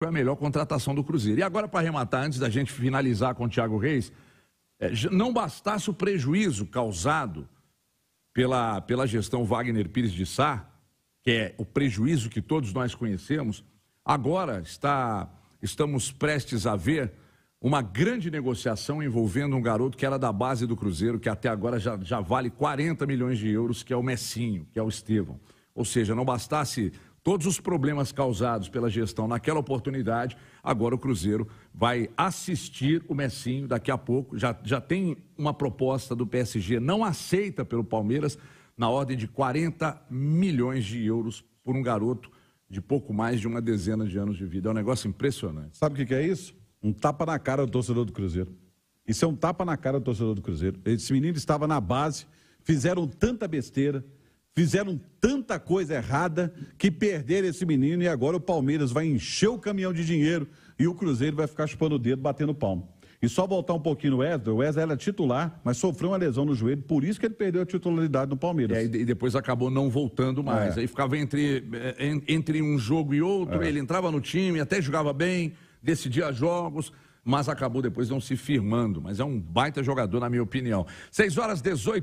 foi a melhor contratação do Cruzeiro. E agora, para arrematar, antes da gente finalizar com o Thiago Reis, é, não bastasse o prejuízo causado pela, pela gestão Wagner Pires de Sá, que é o prejuízo que todos nós conhecemos, agora está, estamos prestes a ver uma grande negociação envolvendo um garoto que era da base do Cruzeiro, que até agora já, já vale 40 milhões de euros, que é o Messinho, que é o Estevão. Ou seja, não bastasse todos os problemas causados pela gestão naquela oportunidade, agora o Cruzeiro vai assistir o Messinho daqui a pouco. Já, já tem uma proposta do PSG não aceita pelo Palmeiras, na ordem de 40 milhões de euros por um garoto de pouco mais de uma dezena de anos de vida. É um negócio impressionante. Sabe o que é isso? Um tapa na cara do torcedor do Cruzeiro. Isso é um tapa na cara do torcedor do Cruzeiro. Esse menino estava na base, fizeram tanta besteira fizeram tanta coisa errada que perderam esse menino e agora o Palmeiras vai encher o caminhão de dinheiro e o Cruzeiro vai ficar chupando o dedo, batendo palmo. E só voltar um pouquinho no Wesley, o Wesley era titular, mas sofreu uma lesão no joelho, por isso que ele perdeu a titularidade do Palmeiras. É, e depois acabou não voltando mais. É. Aí ficava entre, é, entre um jogo e outro, é. ele entrava no time, até jogava bem, decidia jogos, mas acabou depois não se firmando. Mas é um baita jogador, na minha opinião. 6 horas 18